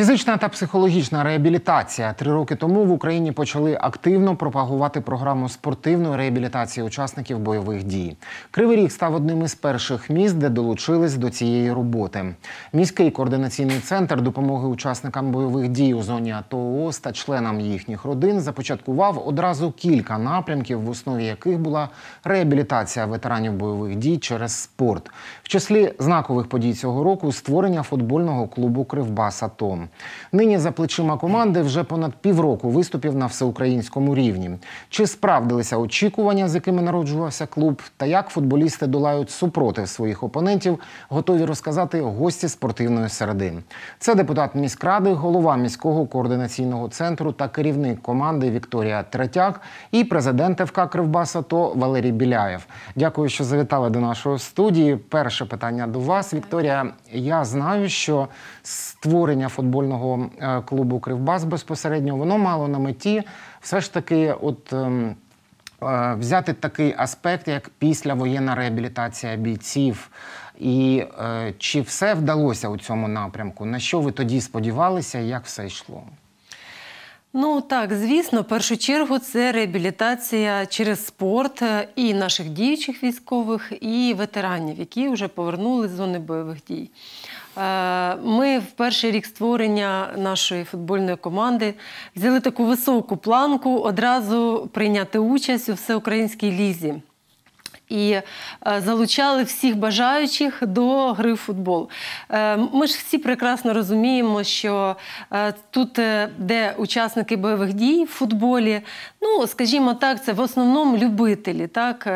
Фізична та психологічна реабілітація три роки тому в Україні почали активно пропагувати програму спортивної реабілітації учасників бойових дій. Кривий ріг став одним із перших міст, де долучились до цієї роботи. Міський координаційний центр допомоги учасникам бойових дій у зоні АТО ООС та членам їхніх родин започаткував одразу кілька напрямків, в основі яких була реабілітація ветеранів бойових дій через спорт. В числі знакових подій цього року створення футбольного клубу Кривбас АТО. Нині за плечима команди вже понад півроку виступів на всеукраїнському рівні. Чи справдилися очікування, з якими народжувався клуб, та як футболісти долають супротив своїх опонентів, готові розказати гості спортивної середи. Це депутат міськради, голова міського координаційного центру та керівник команди Вікторія Третяк і президент ФК то Валерій Біляєв. Дякую, що завітали до нашої студії. Перше питання до вас, Вікторія. Я знаю, що створення футболу футбольного е, клубу Кривбас безпосередньо, воно мало на меті все ж таки, от. Ем, е, взяти такий аспект, як післявоєнна реабілітація бійців, і е, чи все вдалося у цьому напрямку? На що ви тоді сподівалися, як все йшло? Ну так, звісно, в першу чергу це реабілітація через спорт е, і наших діючих військових, і ветеранів, які вже повернули з зони бойових дій. Е, ми в перший рік створення нашої футбольної команди взяли таку високу планку одразу прийняти участь у всеукраїнській лізі і е, залучали всіх бажаючих до гри в футбол. Е, ми ж всі прекрасно розуміємо, що е, тут, де учасники бойових дій в футболі, ну скажімо так, це в основному любителі, так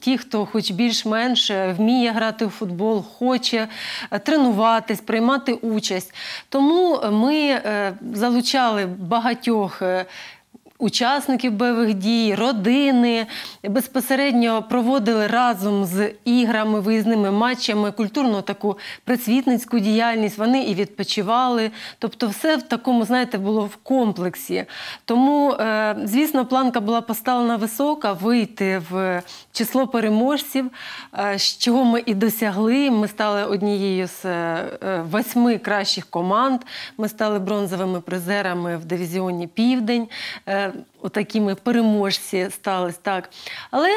ті, хто, хоч більш-менш вміє грати в футбол, хоче тренуватись, приймати участь. Тому ми залучали багатьох Учасників бойових дій, родини безпосередньо проводили разом з іграми, виїзними матчами, культурну таку присвітницьку діяльність. Вони і відпочивали. Тобто, все в такому, знаєте, було в комплексі. Тому, е, звісно, планка була поставлена висока вийти в число переможців, е, з чого ми і досягли. Ми стали однією з е, восьми кращих команд. Ми стали бронзовими призерами в дивізіоні Південь отакі переможці стались так. Але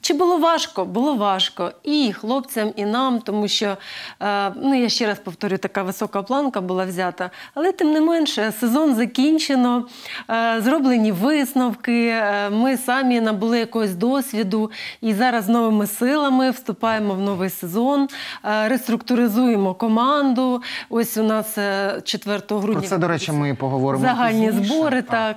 чи було важко? Було важко і хлопцям, і нам, тому що е, ну я ще раз повторю, така висока планка була взята. Але тим не менше, сезон закінчено, е, зроблені висновки. Е, ми самі набули якогось досвіду і зараз новими силами вступаємо в новий сезон, реструктуризуємо команду. Ось у нас 4 грудня Про це, до речі, ми поговоримо загальні збори. так. так.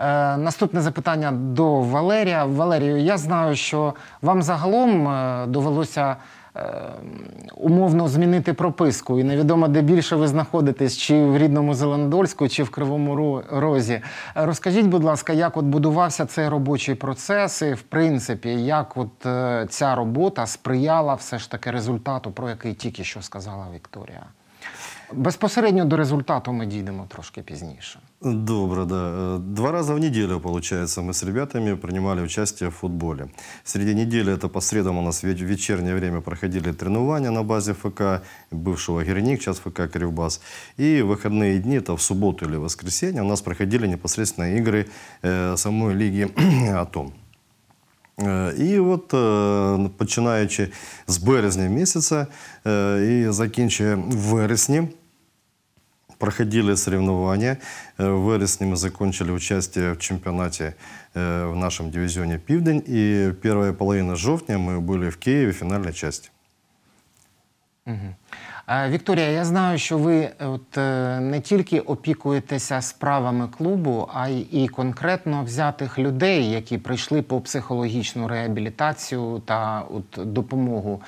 Е, наступне запитання до Валерія. Валерію, я знаю, що вам загалом е, довелося е, умовно змінити прописку, і невідомо де більше ви знаходитесь, чи в рідному Зелендольську, чи в Кривому Розі. Розкажіть, будь ласка, як от будувався цей робочий процес, і в принципі, як от ця робота сприяла все ж таки результату, про який тільки що сказала Вікторія? Безпосередньо до результату ми дійдемо трошки пізніше. Добре, да. Е, два рази в неділю получается, мы с ребятами приймали участь в футболі. Серед недели, это по средам у нас в вечернее время проходили тренування на базі ФК, бывшего Герник, сейчас ФК Кривбас. і в выходные дни, в суботу, или воскресенье, у нас проходили непосредственно ігри е, самої Ліги «Атом». Е, і от починаючи з березня місяця і закінчує вересня. проходили соревнования. Э, в Эресне мы закончили участие в чемпионате э, в нашем дивизионе «Пивдень». И первая половина жовтня мы были в Киеве в финальной части. Угу. Е, Вікторія, я знаю, що ви е, от е, не тільки опікуєтеся справами клубу, а й і конкретно взятих людей, які прийшли по психологічну реабілітацію та от, допомогу.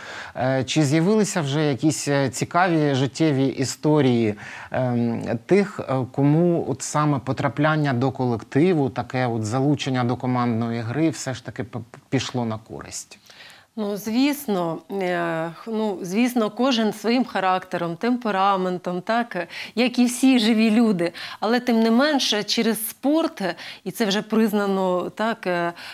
Чи з'явилися вже якісь цікаві життєві історії ем, тих, кому от саме потрапляння до колективу, таке от залучення до командної гри, все ж таки пішло на користь? Ну, звісно, е, ну звісно, кожен своїм характером, темпераментом, так е, як і всі живі люди. Але тим не менше, через спорт, е, і це вже признано так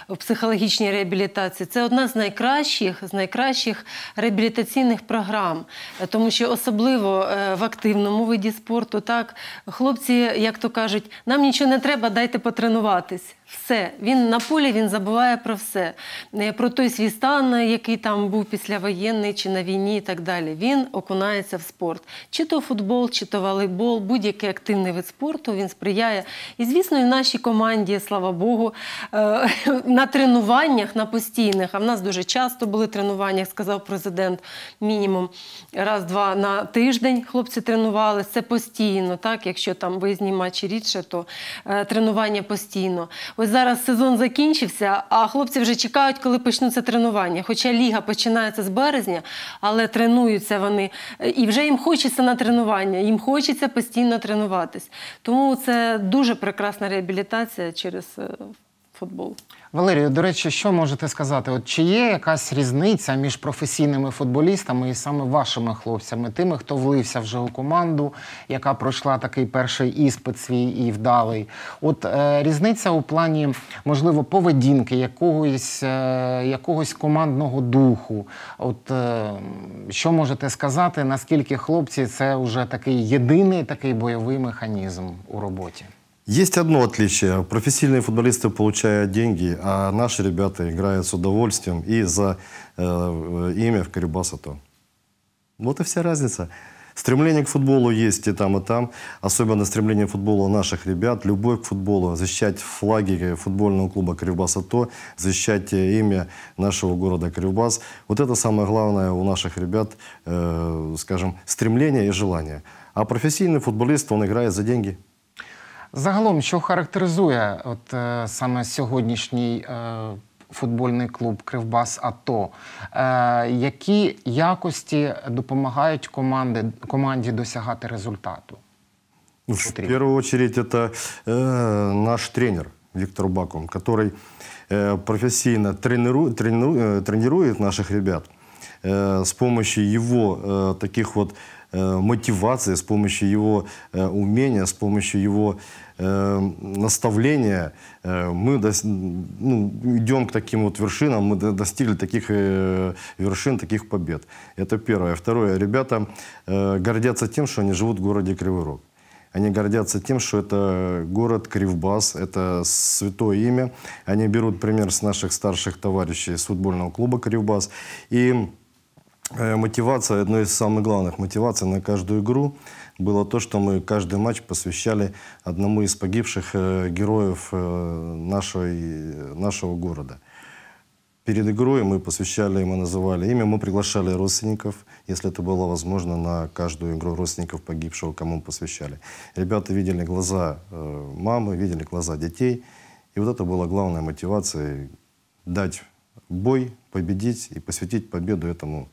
в психологічній реабілітації. Це одна з найкращих з найкращих реабілітаційних програм, тому що особливо в активному виді спорту, так хлопці, як то кажуть, нам нічого не треба, дайте потренуватись. Все він на полі він забуває про все, про той свій стан який там був післявоєнний чи на війні, і так далі, він окунається в спорт. Чи то футбол, чи то волейбол, будь-який активний вид спорту він сприяє. І звісно, і в нашій команді, слава Богу, е, на тренуваннях, на постійних. А в нас дуже часто були тренування, сказав президент, мінімум раз-два на тиждень. Хлопці тренувалися, це постійно. Так, якщо там виїзні матчі рідше, то е, тренування постійно. Ось зараз сезон закінчився, а хлопці вже чекають, коли почнуться тренування. Хоч хоча ліга починається з березня, але тренуються вони. І вже їм хочеться на тренування, їм хочеться постійно тренуватись. Тому це дуже прекрасна реабілітація через е, футбол. Валерію, до речі, що можете сказати? От чи є якась різниця між професійними футболістами і саме вашими хлопцями, тими, хто влився вже у команду, яка пройшла такий перший іспит свій і вдалий? От е, різниця у плані, можливо, поведінки якогось е, якогось командного духу? От е, що можете сказати, наскільки хлопці це вже такий єдиний такий бойовий механізм у роботі? Есть одно отличие. Профессиональные футболисты получают деньги, а наши ребята играют с удовольствием и за э, э имя в Карибасату. Вот и вся разница. Стремление к футболу есть и там, и там. Особенно стремление к футболу наших ребят, любовь к футболу, защищать флаги футбольного клуба Кривбас-Ато, защищать э, имя нашего города Кривбас. Вот это самое главное у наших ребят, э, скажем, стремление и желание. А профессиональный футболист, он играет за деньги. Загалом, що характеризує от е, саме сьогоднішній е, футбольний клуб Кривбас АТО, е, які якості допомагають команди, команді досягати результату? Ну, в первую очередь, це э, наш тренер Віктор Бакум, який э, профессийно трениру, э, наших ребят. Э, с помощью его э, таких вот Э, мотивации, с помощью его э, умения, с помощью его э, наставления мы ну, идем к таким вот вершинам, мы достигли таких вершин, таких побед. Это первое. Второе. Ребята гордятся тем, что они живут в городе Кривый Рог. Они гордятся тем, что это город Кривбас, это святое имя. Они берут пример с наших старших товарищей из футбольного клуба Кривбас. И Э, мотивация, одной из самых главных мотиваций на каждую игру было то, что мы каждый матч посвящали одному из погибших э, героев э, нашей, нашего города. Перед игрой мы посвящали, мы называли имя, мы приглашали родственников, если это было возможно, на каждую игру родственников погибшего, кому мы посвящали. Ребята видели глаза мамы, видели глаза детей, и вот это была главная мотивация — дать бой, победить и посвятить победу этому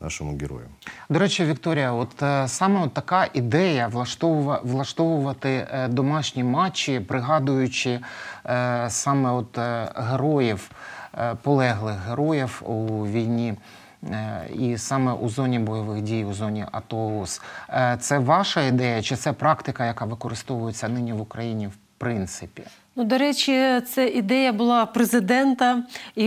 нашому герою. До речі, Вікторія, от е, саме от така ідея влаштовувати, влаштовувати е, домашні матчі, пригадуючи е, саме от е, героїв, е, полеглих героїв у війні. Е, і саме у зоні бойових дій, у зоні АТО це ваша ідея, чи це практика, яка використовується нині в Україні в принципі? Ну, до речі, це ідея була президента, і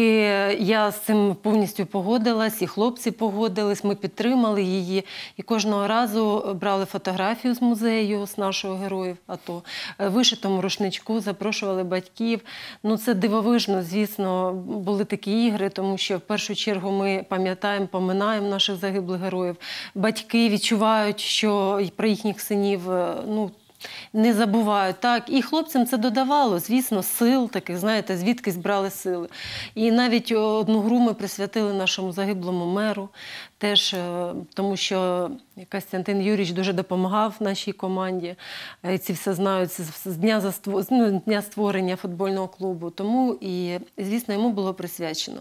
я з цим повністю погодилась, і хлопці погодились. Ми підтримали її. І кожного разу брали фотографію з музею з нашого героїв. А то е, вишитому рушничку запрошували батьків. Ну це дивовижно, звісно, були такі ігри, тому що в першу чергу ми пам'ятаємо, поминаємо наших загиблих героїв. Батьки відчувають, що про їхніх синів е, ну не забувають. Так, і хлопцям це додавало, звісно, сил таких, знаєте, звідкись брали сили. І навіть одну гру ми присвятили нашому загиблому меру теж е, тому, що Костянтин Юрійович дуже допомагав нашій команді. Е, ці все знають з дня ну, дня створення футбольного клубу. Тому і звісно, йому було присвячено.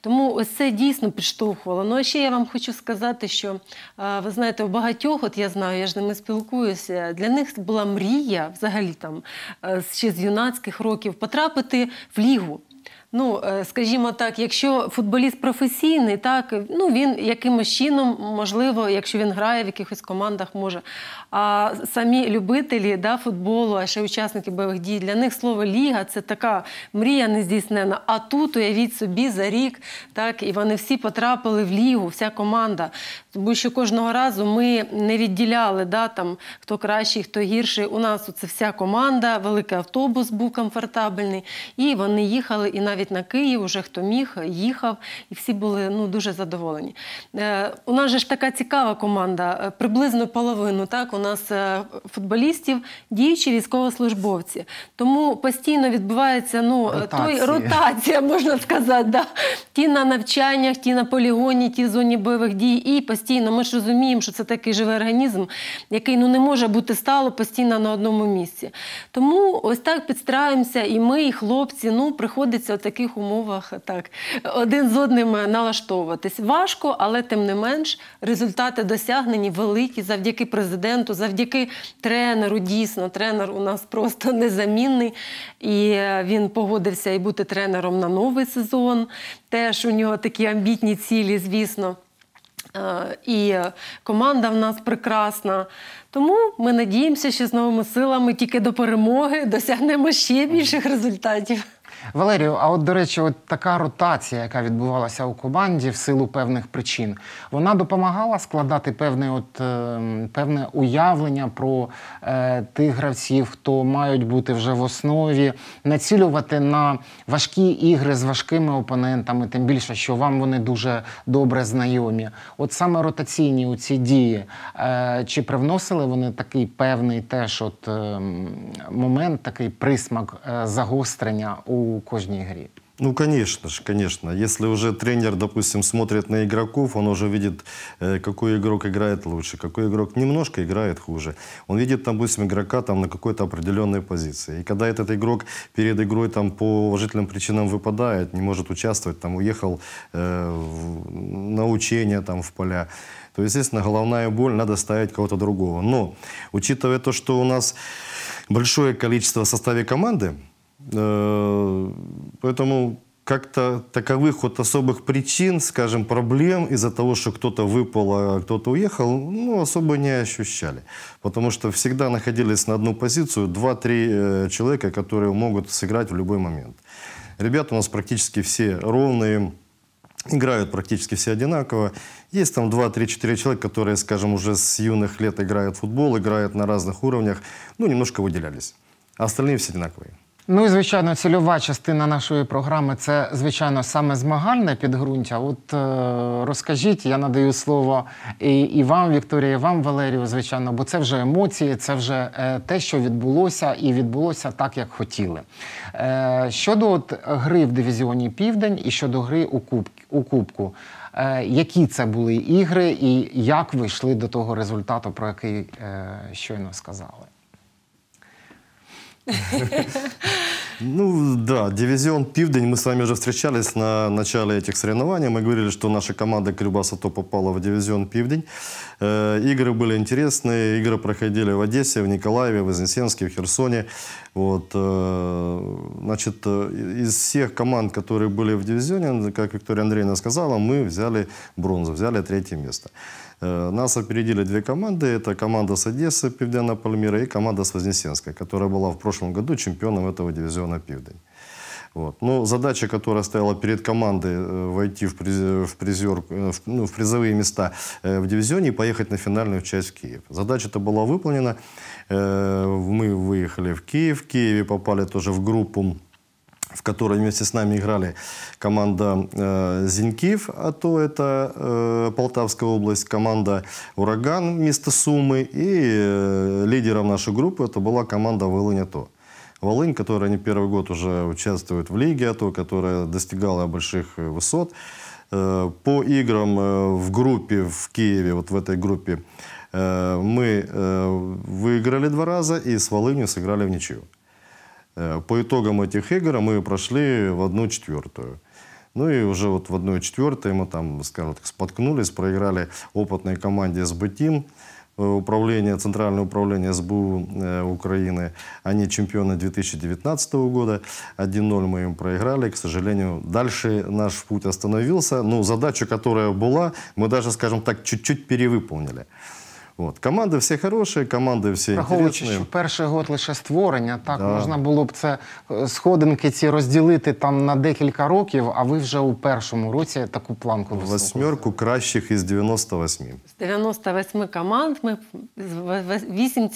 Тому ось це дійсно підштовхувало. Ну а ще я вам хочу сказати, що е, ви знаєте, у багатьох, от я знаю, я ж ними спілкуюся. Для них була мрія взагалі там ще з юнацьких років потрапити в лігу ну е, скажімо так, якщо футболіст професійний, так ну він якимось чином, можливо, якщо він грає в якихось командах, може. А самі любителі да, футболу, а ще учасники бойових дій, для них слово ліга це така мрія нездійснена. А тут уявіть собі за рік, так і вони всі потрапили в лігу, вся команда. Тому що кожного разу ми не відділяли да, там, хто кращий, хто гірший. У нас це вся команда, великий автобус був комфортабельний, і вони їхали і навіть навіть на Київ, уже хто міг, їхав, і всі були ну, дуже задоволені. Е, у нас же ж така цікава команда, е, приблизно половину так у нас е, футболістів, діючі військовослужбовці. Тому постійно відбувається ну, ротація. той ротація, можна сказати. Да. Ті на навчаннях, ті на полігоні, ті в зоні бойових дій. І постійно ми ж розуміємо, що це такий живий організм, який ну, не може бути стало постійно на одному місці. Тому ось так підстраюємося, і ми, і хлопці, ну, приходиться отак таких умовах так один з одним налаштовуватись. Важко, але тим не менш результати досягнені великі завдяки президенту, завдяки тренеру. Дійсно, тренер у нас просто незамінний. І е, він погодився і бути тренером на новий сезон. Теж у нього такі амбітні цілі, звісно. І е, команда в нас прекрасна. Тому ми надіємося, що з новими силами тільки до перемоги досягнемо ще більших результатів. Валерію, а от до речі, от така ротація, яка відбувалася у команді в силу певних причин, вона допомагала складати певне, от е, певне уявлення про е, тих гравців, хто мають бути вже в основі, націлювати на важкі ігри з важкими опонентами, тим більше, що вам вони дуже добре знайомі. От саме ротаційні у ці дії, е, чи привносили вони такий певний теж от е, момент, такий присмак е, загострення у. у кожній Ну, конечно же, конечно. Если уже тренер, допустим, смотрит на игроков, он уже видит, э, какой игрок играет лучше, какой игрок немножко играет хуже. Он видит, допустим, игрока там на какой-то определенной позиции. И когда этот игрок перед игрой там по уважительным причинам выпадает, не может участвовать, там уехал э, на учение там в поля, то, естественно, головная боль, надо ставить кого-то другого. Но, учитывая то, что у нас большое количество в составе команды, Э, поэтому как-то таковых вот особых причин, скажем, проблем из-за того, что кто-то выпал, а кто-то уехал, ну, особо не ощущали. Потому что всегда находились на одну позицию 2-3 э, человека, которые могут сыграть в любой момент. Ребята у нас практически все ровные, играют практически все одинаково. Есть там 2-3-4 человека, которые, скажем, уже с юных лет играют в футбол, играют на разных уровнях, ну, немножко выделялись. А остальные все одинаковые. Ну і звичайно, цільова частина нашої програми це, звичайно, саме змагальне підґрунтя. От е, розкажіть, я надаю слово і, і вам, Вікторія, і вам, Валерію, звичайно, бо це вже емоції, це вже е, те, що відбулося, і відбулося так, як хотіли. Е, Щодо от гри в дивізіоні Південь і щодо гри у, куб, у Кубку, е, які це були ігри, і як ви йшли до того результату, про який е, щойно сказали? Ну да, дивизион «Пивдень», мы с вами уже встречались на начале этих соревнований, мы говорили, что наша команда «Кирюбаса» то попала в дивизион «Пивдень». Э, игры были интересные, игры проходили в Одессе, в Николаеве, в Вознесенске, в Херсоне. Вот, э, Значит, э, из всех команд, которые были в дивизионе, как Виктория Андреевна сказала, мы взяли бронзу, взяли третье место. Э, нас опередили две команды. Это команда с Одессы, Пивдена Пальмира, и команда с Вознесенска, которая была в прошлом году чемпионом этого дивизиона Пивдень. Вот. Но ну, задача, которая стояла перед командой э, войти в, призер, в, призер, э, в, ну, в призовые места э, в дивизионе и поехать на финальную часть в Киев. Задача-то была выполнена. Мы выехали в Киев. В Киеве попали тоже в группу в которой вместе с нами играли команда э, Зинькив, а то это э, Полтавская область, команда Ураган, место Сумы, и э, лидером нашей группы это была команда Волынь-Ато. Волынь, которая не первый год уже участвует в Лиге а то, которая достигала больших э, высот. Э, по играм э, в группе в Киеве, вот в этой группе, мы выиграли два раза и с Волынью сыграли в ничью. По итогам этих игр мы прошли в одну четвертую. Ну и уже вот в одной четвертой мы там, скажем так, споткнулись, проиграли опытной команде СБ «Тим». Э, управление Центральное управление СБУ э, Украины. Они чемпионы 2019 года. 1-0 мы им проиграли. К сожалению, дальше наш путь остановился. Но задача, которая была, мы даже, скажем так, чуть-чуть перевыполнили. От. Команди всі хороші, команди всі Враховуючи, що перший год лише створення, так да. можна було б це е, сходинки ці розділити там на декілька років, а ви вже у першому році таку планку високу. Восьмерку кращих із 98. З 98 команд ми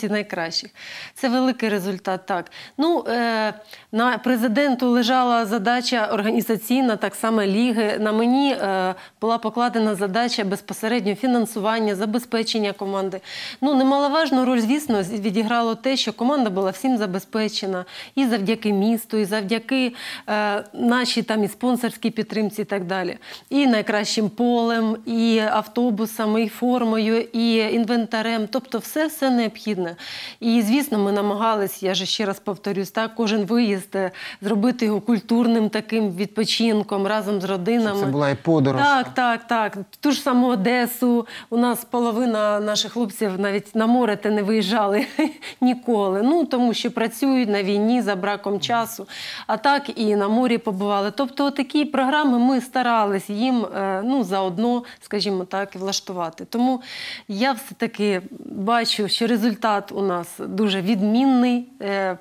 ці найкращих. Це великий результат, так. Ну, е, На президенту лежала задача організаційна, так само ліги. На мені е, була покладена задача безпосередньо фінансування, забезпечення команди команди. Ну немаловажну роль, звісно, відіграло те, що команда була всім забезпечена і завдяки місту, і завдяки е, нашій там і спонсорській підтримці, і так далі. І найкращим полем, і автобусами, і формою, і інвентарем. Тобто, все все необхідне. І звісно, ми намагались, я ж ще раз повторюсь, так кожен виїзд е, зробити його культурним таким відпочинком разом з родинами. Це була і подорож. Так, так, так. Ту ж саму Одесу. У нас половина наших хлопців хлопців навіть на море не виїжджали ніколи. Ну тому що працюють на війні за браком часу, а так і на морі побували. Тобто, такі програми ми старались їм е, ну заодно, скажімо так, влаштувати. Тому я все таки бачу, що результат у нас дуже відмінний, е,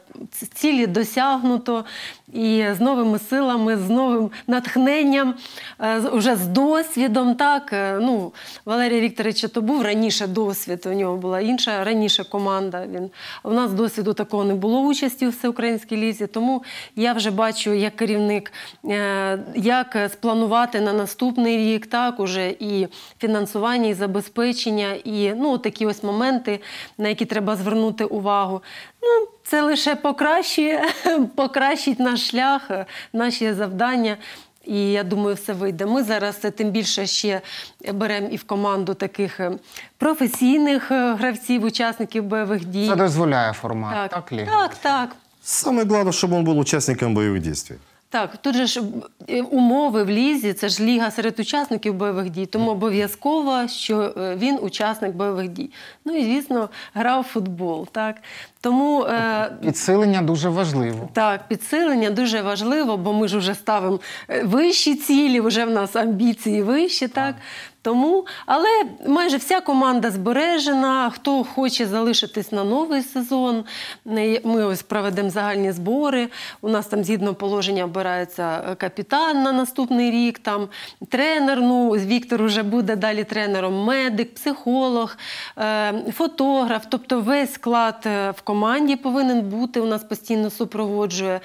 цілі досягнуто і з новими силами, з новим натхненням, вже е, з досвідом. Так ну Валерій Вікторович, то був раніше досвід досвід. У нього була інша раніше команда. Він у нас досвіду такого не було участі у всеукраїнській лізі. Тому я вже бачу, як керівник, е, як спланувати на наступний рік, так уже і фінансування, і забезпечення, і ну такі ось моменти, на які треба звернути увагу. Ну, це лише покращує, покращить наш шлях, е, наші завдання. І я думаю, все вийде. Ми зараз е, тим більше ще беремо і в команду таких е, професійних е, гравців, учасників бойових дій. Це дозволяє формат. Так, так, Лі? так. так. саме главное, щоб он был участником боевых действий. Так, тут же ж е, умови в лізі, це ж ліга серед учасників бойових дій, тому обов'язково, що е, він учасник бойових дій. Ну і звісно, грав в футбол. Так тому е, тобто підсилення дуже важливо. Так, підсилення дуже важливо, бо ми ж вже ставимо вищі цілі, вже в нас амбіції вищі. Так тому, але майже вся команда збережена. Хто хоче залишитись на новий сезон, ми ось проведемо загальні збори. У нас там згідно положення обирається е, капітан на наступний рік. Там тренер. Ну Віктор вже буде далі тренером, медик, психолог, е, фотограф. Тобто весь склад е, в команді повинен бути. У нас постійно супроводжує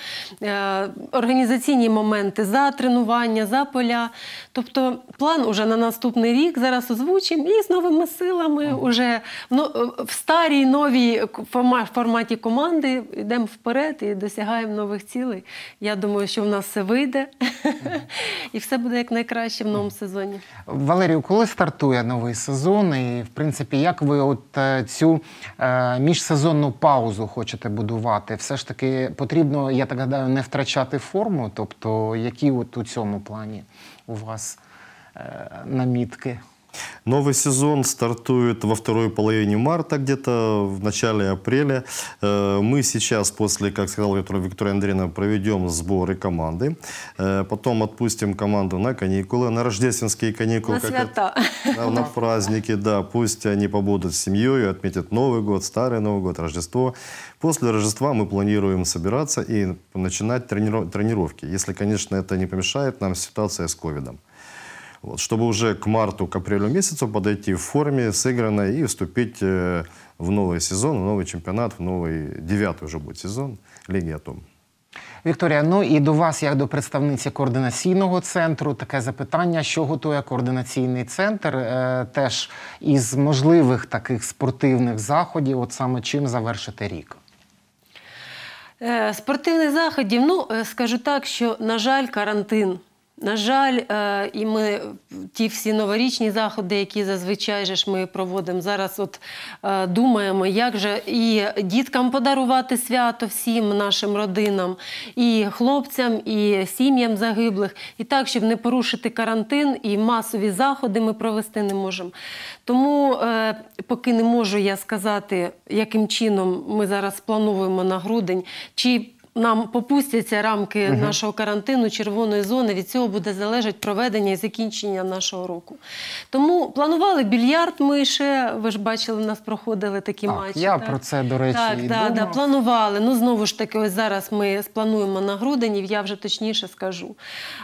організаційні моменти за тренування, за поля. Тобто план уже на наступний наступний рік зараз озвучимо і з новими силами ага. уже ну, в старій новій форматі команди йдемо вперед і досягаємо нових цілей. Я думаю, що в нас все вийде ага. і все буде як найкраще в новому сезоні. Валерію, коли стартує новий сезон, і в принципі, як ви от е, цю е, міжсезонну паузу хочете будувати? Все ж таки потрібно, я так гадаю, не втрачати форму, тобто які от у цьому плані у вас. Э, намитки. Новый сезон стартует во второй половине марта, где-то в начале апреля. Э, мы сейчас, после, как сказала Виктория Андреевна, проведем сборы команды. Э, потом отпустим команду на каникулы, на рождественские каникулы. На свята. Это, на праздники, да. Пусть они побудут с семьей, отметят Новый год, Старый Новый год, Рождество. После Рождества мы планируем собираться и начинать тренировки. Если, конечно, это не помешает нам ситуация с ковидом. вот, чтобы уже к марту, к апрелю месяцу подойти в форме, сыгранной и вступить э, в новый сезон, в новый чемпионат, в новий дев'ятий вже буде сезон Ліги Атом. Вікторія, ну і до вас, як до представниці координаційного центру, таке запитання, що готує координаційний центр е, теж із можливих таких спортивних заходів, от саме чим завершити рік? Е, спортивних заходів, ну е, скажу так, що, на жаль, карантин на жаль, е, і ми е, ті всі новорічні заходи, які зазвичай ж ми проводимо зараз. От е, думаємо, як же і діткам подарувати свято всім нашим родинам, і хлопцям, і сім'ям загиблих, і так, щоб не порушити карантин і масові заходи ми провести не можемо. Тому поки не можу я сказати, яким чином ми зараз плануємо на грудень. чи нам попустяться рамки угу. нашого карантину, червоної зони. Від цього буде залежати проведення і закінчення нашого року. Тому планували більярд. Ми ще ви ж бачили, нас проходили такі так, матчі. Я так? про це до речі так, і да, да, планували. Ну знову ж таки, ось зараз ми сплануємо на грудень. Я вже точніше скажу.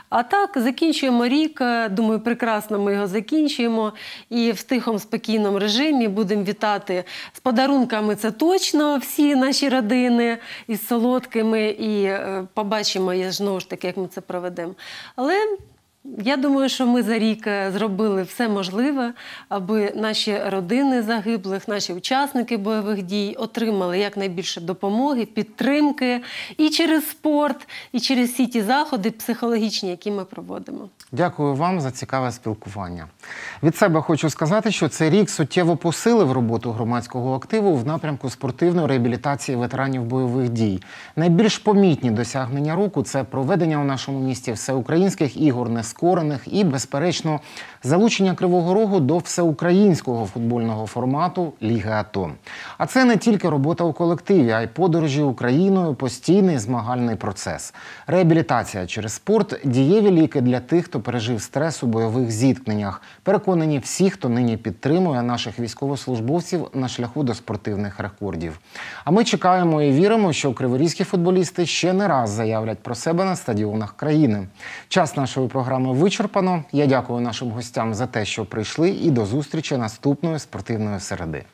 А так закінчуємо рік. Думаю, прекрасно ми його закінчуємо і в тихому спокійному режимі будемо вітати з подарунками. Це точно всі наші родини із солодкими і е, побачимо, я знову ж таки, як ми це проведемо. Але я думаю, що ми за рік е, зробили все можливе, аби наші родини загиблих, наші учасники бойових дій отримали якнайбільше допомоги, підтримки і через спорт, і через всі ті заходи психологічні, які ми проводимо. Дякую вам за цікаве спілкування. Від себе хочу сказати, що цей рік суттєво посилив роботу громадського активу в напрямку спортивної реабілітації ветеранів бойових дій. Найбільш помітні досягнення року це проведення у нашому місті всеукраїнських ігор не прискорених і, безперечно, залучення Кривого Рогу до всеукраїнського футбольного формату Ліги АТО. А це не тільки робота у колективі, а й подорожі Україною, постійний змагальний процес, реабілітація через спорт, дієві ліки для тих, хто пережив стрес у бойових зіткненнях. Переконані всі, хто нині підтримує наших військовослужбовців на шляху до спортивних рекордів. А ми чекаємо і віримо, що криворізькі футболісти ще не раз заявлять про себе на стадіонах країни. Час нашої програми програми вичерпано. Я дякую нашим гостям за те, що прийшли, і до зустрічі наступної спортивної середи.